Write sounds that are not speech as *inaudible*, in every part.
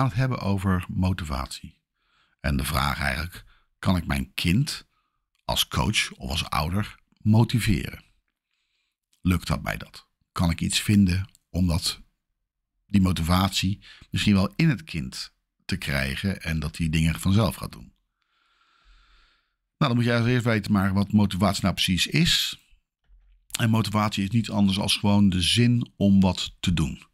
gaan het hebben over motivatie. En de vraag eigenlijk, kan ik mijn kind als coach of als ouder motiveren? Lukt dat bij dat? Kan ik iets vinden om dat, die motivatie misschien wel in het kind te krijgen en dat die dingen vanzelf gaat doen? Nou, dan moet je eerst weten maar wat motivatie nou precies is. En motivatie is niet anders dan gewoon de zin om wat te doen.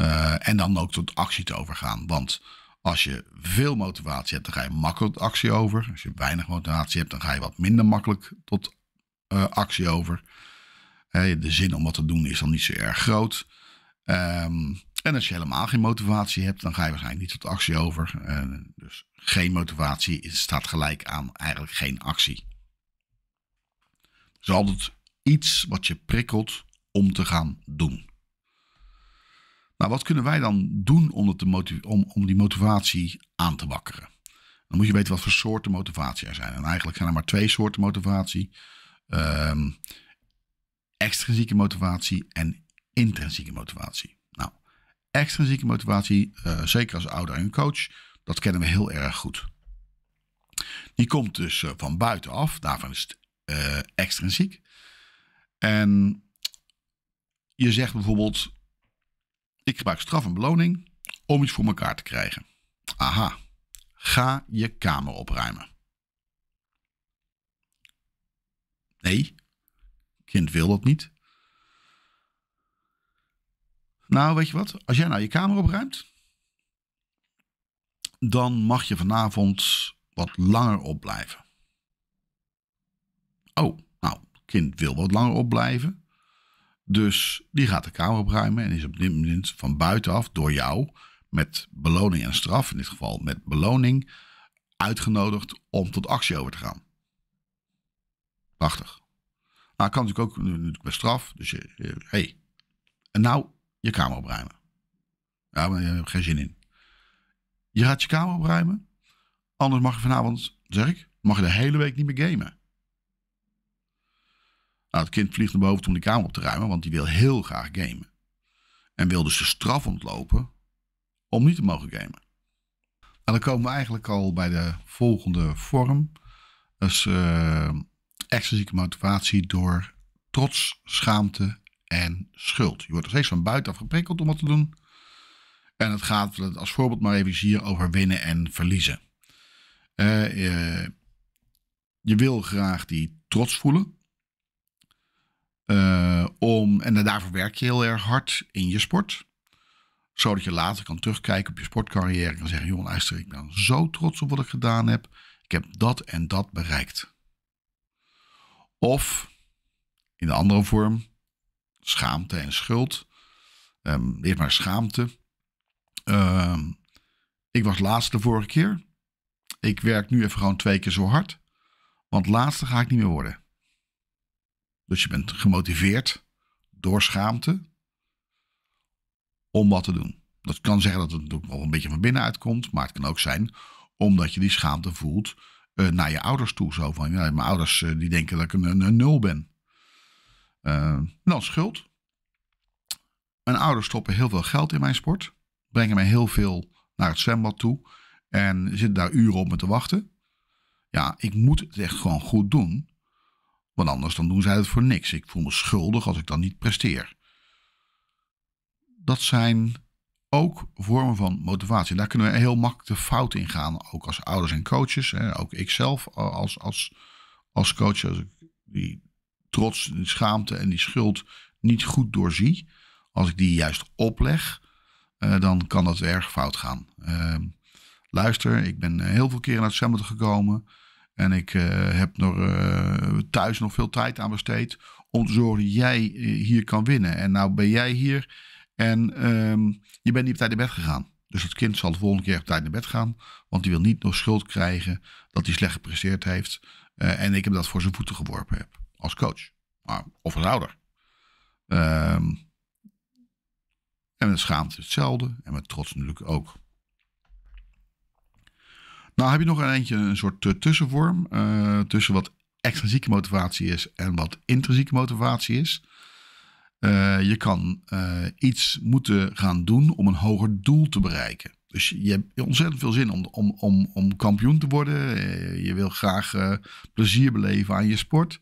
Eh, en dan ook tot actie te overgaan. Want als je veel motivatie hebt, dan ga je makkelijk actie over. Als je weinig motivatie hebt, dan ga je wat minder makkelijk tot eh, actie over. de zin om wat te doen is dan niet zo erg groot. Ehm, en als je helemaal geen motivatie hebt, dan ga je waarschijnlijk niet tot actie over. Eh, dus geen motivatie staat gelijk aan eigenlijk geen actie. Er altijd iets wat je prikkelt om te gaan doen. Nou, wat kunnen wij dan doen om, om, die motivatie aan te wakkeren? Dan moet je weten wat voor soorten motivatie er zijn. En eigenlijk zijn er maar twee soorten motivatie. Ehm, extrinsieke motivatie en intrinsieke motivatie. Nou, extrinsieke motivatie, eh, zeker als ouder en coach, dat kennen we heel erg goed. Die komt dus uh, van buitenaf, daarvan is het eh, extrinsiek. En je zegt bijvoorbeeld, ik gebruik straf en beloning om iets voor elkaar te krijgen. Aha, ga je kamer opruimen. Nee, kind wil dat niet. Nou, weet je wat? Als jij nou je kamer opruimt, dan mag je vanavond wat langer opblijven. Oh, nou, kind wil wat langer opblijven. Dus die gaat de kamer opruimen en is op dit moment van buitenaf door jou met beloning en straf, in dit geval met beloning, uitgenodigd om tot actie over te gaan. Prachtig. Maar nou, kan natuurlijk ook natuurlijk bij straf, dus je, je, hey, en nou je kamer opruimen. Ja, maar je hebt geen zin in. Je gaat je kamer opruimen, anders mag je vanavond, zeg ik, mag je de hele week niet meer gamen. Nou, het kind vliegt naar boven om die kamer op te ruimen, want die wil heel graag gamen. En wil dus de straf ontlopen om niet te mogen gamen. En nou, dan komen we eigenlijk al bij de volgende vorm. Dus uh, extrinsieke motivatie door trots, schaamte en schuld. Je wordt er steeds van buitenaf geprikkeld om wat te doen. En het gaat als voorbeeld maar even hier over winnen en verliezen. Eh, eh, je wil graag die trots voelen. Eh, om, en daarvoor werk je heel erg hard in je sport. Zodat je later kan terugkijken op je sportcarrière en kan zeggen: jongen, luister, ik ben zo trots op wat ik gedaan heb. Ik heb dat en dat bereikt. Of in de andere vorm, schaamte en schuld. Um, maar schaamte. Ehm, ik was laatste de vorige keer. Ik werk nu even gewoon twee keer zo hard. Want laatste ga ik niet meer worden. Dus je bent gemotiveerd door schaamte om wat te doen. Dat kan zeggen dat het natuurlijk wel een beetje van binnenuit komt, maar het kan ook zijn omdat je die schaamte voelt eh, naar je ouders toe. Zo van, ja, mijn ouders eh, die denken dat ik een, een, nul ben. Uh, dan schuld. Mijn ouders stoppen heel veel geld in mijn sport, brengen mij heel veel naar het zwembad toe en zitten daar uren op me te wachten. Ja, ik moet het echt gewoon goed doen, want anders dan doen zij het voor niks. Ik voel me schuldig als ik dan niet presteer. Dat zijn ook vormen van motivatie. Daar kunnen we heel makkelijk de fout in gaan. Ook als ouders en coaches. Hè. Ook ikzelf eh, als, als, als coach. Als ik die trots, die schaamte en die schuld niet goed doorzie. Als ik die juist opleg, eh, dan kan dat erg fout gaan. Ehm, luister, ik ben eh, heel veel keren naar het zwembad gekomen. En ik eh, heb nog, eh, thuis nog veel tijd aan besteed om te zorgen dat jij eh, hier kan winnen. En nou ben jij hier en ehm, je bent niet op tijd naar bed gegaan. Dus het kind zal de volgende keer op tijd naar bed gaan. Want die wil niet nog schuld krijgen dat hij slecht gepresteerd heeft. en ik heb dat voor zijn voeten geworpen heb. Als coach. of als ouder. Ehm, en met schaamte hetzelfde. En met trots natuurlijk ook. Nou, heb je nog een eentje, een soort eh, tussenvorm eh, tussen wat extrinsieke motivatie is en wat intrinsieke motivatie is. Eh, je kan iets moeten gaan doen om een hoger doel te bereiken. Dus je hebt ontzettend veel zin om, om, om, om kampioen te worden. je wil graag plezier beleven aan je sport.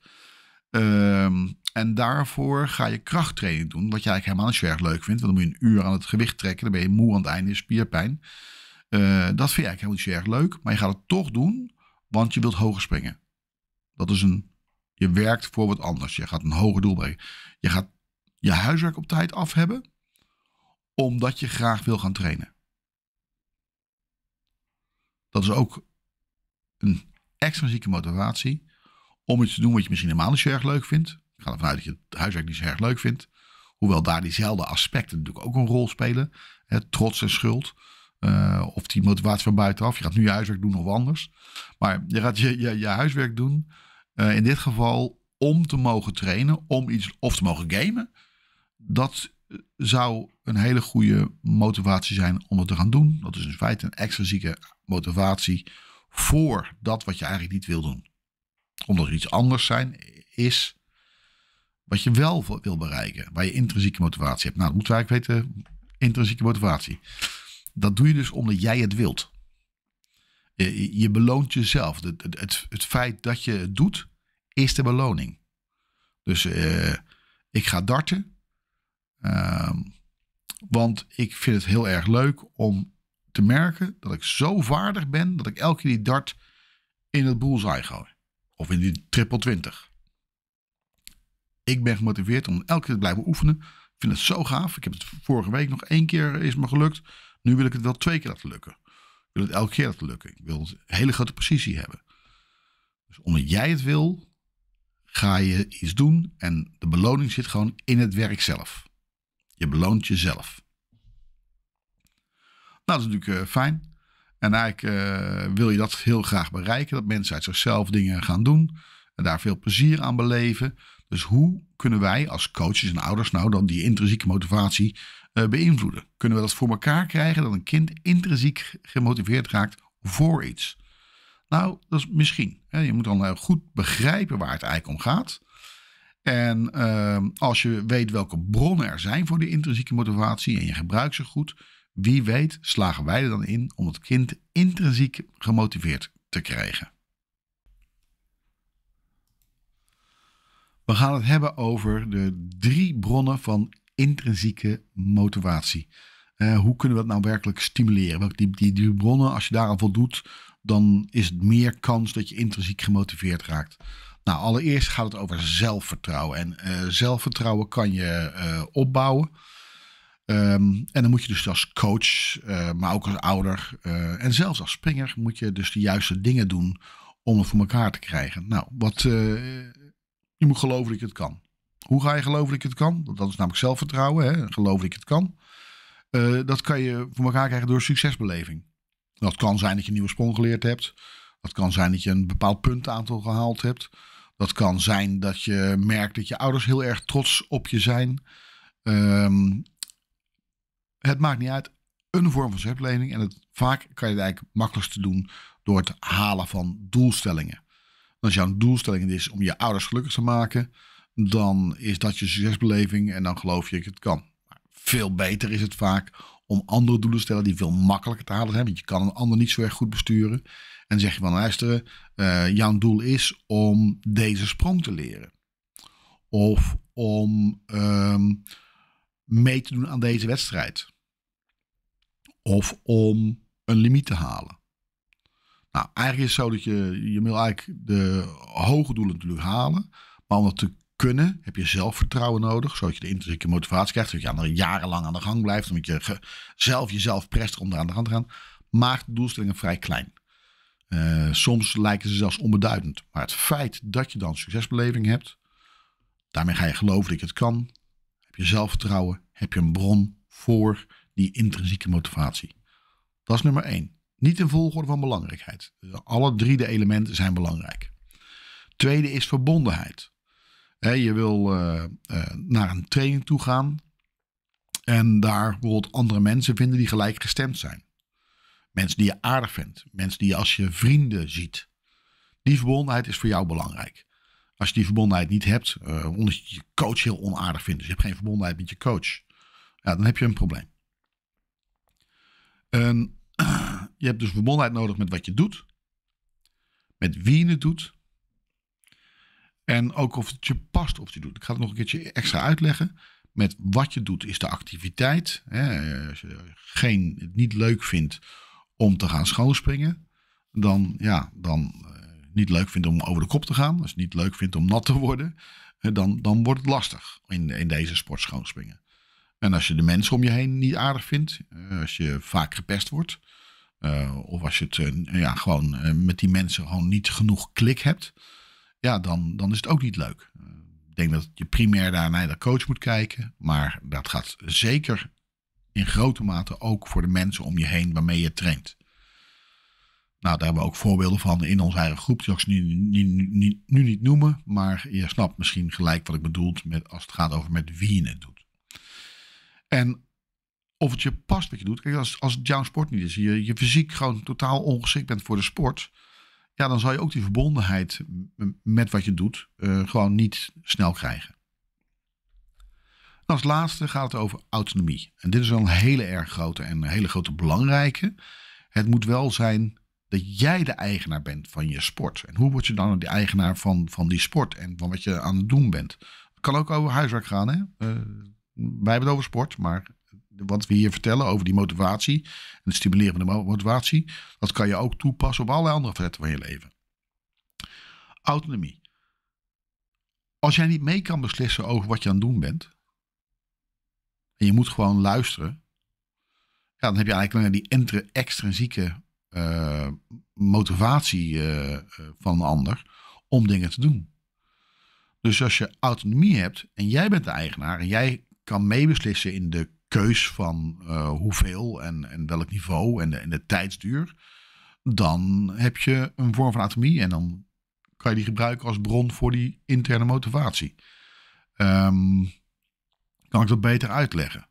Ehm, en daarvoor ga je krachttraining doen, wat jij eigenlijk helemaal niet zo erg leuk vindt. Want dan moet je een uur aan het gewicht trekken, dan ben je moe aan het einde, spierpijn. Eh, dat vind je eigenlijk helemaal niet zo erg leuk, maar je gaat het toch doen, want je wilt hoger springen. Dat is een, je werkt voor wat anders. Je gaat een hoger doel brengen. Je gaat je huiswerk op tijd af hebben, omdat je graag wil gaan trainen. Dat is ook een extrinsieke motivatie om iets te doen wat je misschien helemaal niet zo erg leuk vindt. Ik ga ervan uit dat je het huiswerk niet zo erg leuk vindt. Hoewel daar diezelfde aspecten natuurlijk ook een rol spelen. Hè, trots en schuld. Eh, of die motivatie van buitenaf. Je gaat nu je huiswerk doen of anders. Maar je gaat je, je, huiswerk doen. Eh, in dit geval om te mogen trainen, om iets of te mogen gamen. Dat eh, zou een hele goede motivatie zijn om het te gaan doen. Dat is in feite een extra zieke motivatie voor dat wat je eigenlijk niet wil doen. Omdat er iets anders zijn is wat je wel wil bereiken. Waar je intrinsieke motivatie hebt. Nou, dat moeten we eigenlijk weten. Intrinsieke motivatie. Dat doe je dus omdat jij het wilt. Eh, je beloont jezelf. Het, het, feit dat je het doet, is de beloning. Dus eh, ik ga darten. Ehm, want ik vind het heel erg leuk om te merken dat ik zo vaardig ben dat ik elke keer die dart in het zaai gooi. Of in die triple 20. Ik ben gemotiveerd om elke keer te blijven oefenen. Ik vind het zo gaaf. Ik heb het vorige week nog één keer is me gelukt. Nu wil ik het wel twee keer laten lukken. Ik wil het elke keer laten lukken. Ik wil een hele grote precisie hebben. Dus omdat jij het wil, ga je iets doen. En de beloning zit gewoon in het werk zelf. Je beloont jezelf. Nou, dat is natuurlijk eh, fijn. En eigenlijk eh, wil je dat heel graag bereiken. Dat mensen uit zichzelf dingen gaan doen. En daar veel plezier aan beleven. Dus hoe kunnen wij als coaches en ouders nou dan die intrinsieke motivatie eh, beïnvloeden? Kunnen we dat voor elkaar krijgen dat een kind intrinsiek gemotiveerd raakt voor iets? Nou, dat is misschien. Je moet dan eh, goed begrijpen waar het eigenlijk om gaat. En eh, als je weet welke bronnen er zijn voor die intrinsieke motivatie en je gebruikt ze goed, wie weet slagen wij er dan in om het kind intrinsiek gemotiveerd te krijgen. We gaan het hebben over de drie bronnen van intrinsieke motivatie. Eh, hoe kunnen we dat nou werkelijk stimuleren? Die, die, die bronnen, als je daar aan voldoet, dan is het meer kans dat je intrinsiek gemotiveerd raakt. Nou, allereerst gaat het over zelfvertrouwen. En eh, zelfvertrouwen kan je eh, opbouwen. Ehm, en dan moet je dus als coach, maar ook als ouder en zelfs als springer, moet je dus de juiste dingen doen om het voor elkaar te krijgen. Nou, wat, je moet geloven dat je het kan. Hoe ga je geloven dat het kan? Dat is namelijk zelfvertrouwen, hè? geloof ik het kan. Eh, dat kan je voor elkaar krijgen door succesbeleving. Dat kan zijn dat je een nieuwe sprong geleerd hebt. Dat kan zijn dat je een bepaald puntaantal gehaald hebt. Dat kan zijn dat je merkt dat je ouders heel erg trots op je zijn. Ehm, het maakt niet uit. Een vorm van zelfbeleving. En het, vaak kan je het eigenlijk makkelijkst doen door het halen van doelstellingen. als jouw doelstelling is om je ouders gelukkig te maken, dan is dat je succesbeleving en dan geloof je dat het kan. Maar veel beter is het vaak om andere doelen te stellen die veel makkelijker te halen zijn. Want je kan een ander niet zo erg goed besturen. En zeg je van luisteren, eh, jouw doel is om deze sprong te leren. Of om ehm, mee te doen aan deze wedstrijd. Of om een limiet te halen. Nou, eigenlijk is het zo dat je, je wil eigenlijk de hoge doelen natuurlijk halen. Maar om dat te kunnen, heb je zelfvertrouwen nodig, zodat je de intrinsieke motivatie krijgt, zodat je aan jarenlang aan de gang blijft, omdat je zelf jezelf prest om daar aan de gang te gaan, maakt de doelstellingen vrij klein. Eh, soms lijken ze zelfs onbeduidend. Maar het feit dat je dan succesbeleving hebt, daarmee ga je geloven dat je het kan. Heb je zelfvertrouwen, heb je een bron voor die intrinsieke motivatie. Dat is nummer één. Niet in volgorde van belangrijkheid. Alle drie de elementen zijn belangrijk. Tweede is verbondenheid je wil eh, eh, naar een training toe gaan en daar bijvoorbeeld andere mensen vinden die gelijkgestemd zijn. Mensen die je aardig vindt, mensen die je als je vrienden ziet. Die verbondenheid is voor jou belangrijk. Als je die verbondenheid niet hebt, eh, omdat je je coach heel onaardig vindt, dus je hebt geen verbondenheid met je coach, ja, dan heb je een probleem. En, *clears throat* je hebt dus verbondenheid nodig met wat je doet, met wie je het doet en ook of het je past of je doet. Ik ga het nog een keertje extra uitleggen. Met wat je doet is de activiteit. Hè, als je geen, het niet leuk vindt om te gaan schoonspringen, dan, ja, dan eh, niet leuk vindt om over de kop te gaan. Als je niet leuk vindt om nat te worden, eh, dan, dan wordt het lastig in, in deze sport schoonspringen. En als je de mensen om je heen niet aardig vindt, eh, als je vaak gepest wordt, of als je het ja, gewoon met die mensen gewoon niet genoeg klik hebt, ja, dan, dan is het ook niet leuk. Eh, ik denk dat je primair daar naar de coach moet kijken. Maar dat gaat zeker in grote mate ook voor de mensen om je heen waarmee je traint. Nou, daar hebben we ook voorbeelden van in onze eigen groep. Die ik nu, nu, nu, nu, niet noemen. Maar je snapt misschien gelijk wat ik bedoel met, als het gaat over met wie je het doet. En of het je past wat je doet. Kijk, als, als het jouw sport niet is. Je, je fysiek gewoon totaal ongeschikt bent voor de sport ja, dan zal je ook die verbondenheid met wat je doet eh, gewoon niet snel krijgen. als laatste gaat het over autonomie. En dit is wel een hele erg grote en hele grote belangrijke. Het moet wel zijn dat jij de eigenaar bent van je sport. En hoe word je dan de eigenaar van, van die sport en van wat je aan het doen bent? Het kan ook over huiswerk gaan. Hè? Eh, wij hebben het over sport, maar wat we hier vertellen over die motivatie en de stimulerende motivatie, dat kan je ook toepassen op alle andere facetten van je leven. Autonomie. Als jij niet mee kan beslissen over wat je aan het doen bent, en je moet gewoon luisteren, dan heb je eigenlijk alleen die intra, extrinsieke eh, motivatie eh, eh, van een ander om dingen te doen. Dus als je autonomie hebt en jij bent de eigenaar en jij kan meebeslissen in de keus van eh, hoeveel en, en welk niveau en de, en de tijdsduur, dan heb je een vorm van atomie en dan kan je die gebruiken als bron voor die interne motivatie. Ehm, kan ik dat beter uitleggen?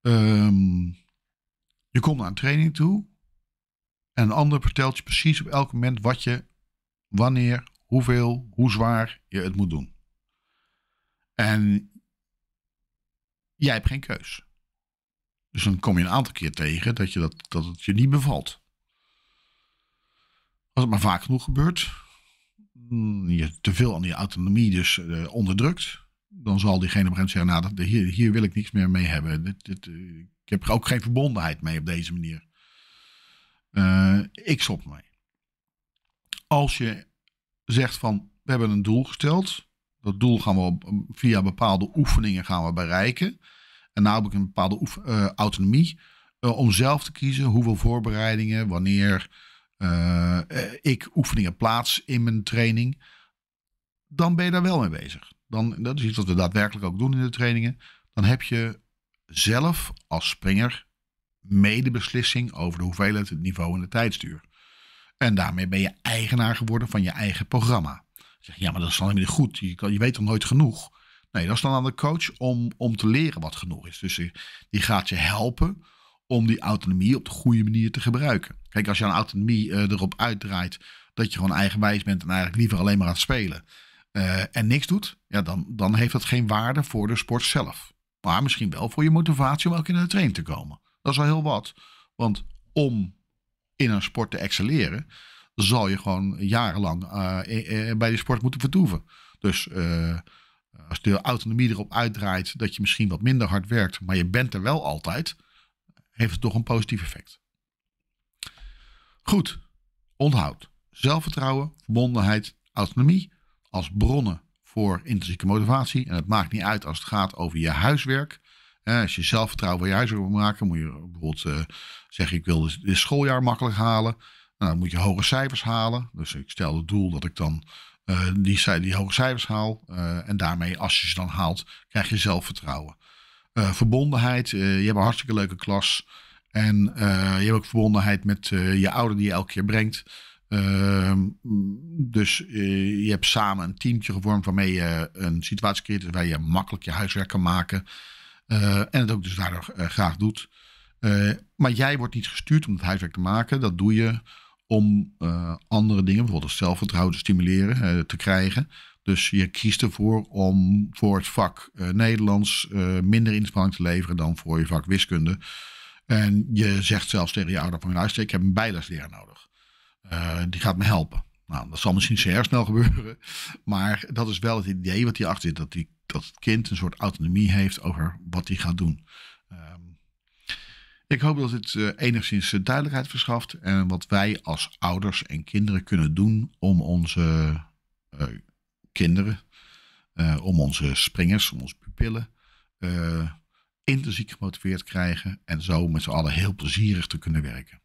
Ehm, je komt naar een training toe en een ander vertelt je precies op elk moment wat je, wanneer, hoeveel, hoe zwaar je het moet doen. En jij hebt geen keus. Dus dan kom je een aantal keer tegen dat, je dat, dat het je niet bevalt. Als het maar vaak genoeg gebeurt, mm, je te veel aan die autonomie dus eh, onderdrukt, dan zal diegene op een gegeven moment zeggen, nou, hier, hier wil ik niks meer mee hebben. Dit, dit, eh, ik heb ook geen verbondenheid mee op deze manier. Eh, ik stop mee. Als je zegt van, we hebben een doel gesteld, dat doel gaan we via bepaalde oefeningen gaan we bereiken. En nou heb ik een bepaalde eh, autonomie eh, om zelf te kiezen hoeveel voorbereidingen, wanneer eh, ik oefeningen plaats in mijn training. Dan ben je daar wel mee bezig. Dan, dat is iets wat we daadwerkelijk ook doen in de trainingen. Dan heb je zelf als springer medebeslissing beslissing over de hoeveelheid, het niveau en de tijdstuur. En daarmee ben je eigenaar geworden van je eigen programma. zeg ja, maar dat is dan niet goed. Je, kan, je weet toch nooit genoeg. Nee, dat is dan aan de coach om, om te leren wat genoeg is. Dus die gaat je helpen om die autonomie op de goede manier te gebruiken. Kijk, als je aan autonomie eh, erop uitdraait dat je gewoon eigenwijs bent en eigenlijk liever alleen maar aan het spelen eh, en niks doet, ja, dan, dan heeft dat geen waarde voor de sport zelf. Maar misschien wel voor je motivatie om ook in de training te komen. Dat is wel heel wat. Want om in een sport te excelleren, zal je gewoon jarenlang eh, bij die sport moeten vertoeven. Dus eh, als de autonomie erop uitdraait dat je misschien wat minder hard werkt, maar je bent er wel altijd, heeft het toch een positief effect. Goed, onthoud. Zelfvertrouwen, verbondenheid, autonomie als bronnen voor intrinsieke motivatie. En het maakt niet uit als het gaat over je huiswerk. Eh, als je zelfvertrouwen voor je huiswerk wil maken, moet je bijvoorbeeld eh, zeggen: Ik wil dit schooljaar makkelijk halen. Nou, dan moet je hoge cijfers halen. Dus ik stel het doel dat ik dan eh, die, die hoge cijfers haal. Eh, en daarmee, als je ze dan haalt, krijg je zelfvertrouwen. Eh, verbondenheid, je hebt een hartstikke leuke klas. En je hebt ook verbondenheid met je ouder die je elke keer brengt. Ehm, dus je hebt samen een teamtje gevormd waarmee je een situatie creëert waar je makkelijk je huiswerk kan maken. en het ook dus daardoor graag doet. maar jij wordt niet gestuurd om het huiswerk te maken. Dat doe je om eh, andere dingen, bijvoorbeeld zelfvertrouwen te stimuleren, uh, te krijgen. Dus je kiest ervoor om voor het vak eh, Nederlands minder inspanning te leveren dan voor je vak wiskunde. En je zegt zelfs tegen je ouder van luister, ik heb een bijlesleraar nodig. die gaat me helpen. Nou, dat zal misschien zeer snel gebeuren. *laughs* Maar dat is wel het idee wat hierachter zit. Dat, die, dat het kind een soort autonomie heeft over wat hij gaat doen. Ehm, ik hoop dat dit eh, enigszins eh, duidelijkheid verschaft en eh, wat wij als ouders en kinderen kunnen doen om onze kinderen, om onze springers, om onze pupillen intrinsiek gemotiveerd krijgen en zo met z'n allen heel plezierig te kunnen werken.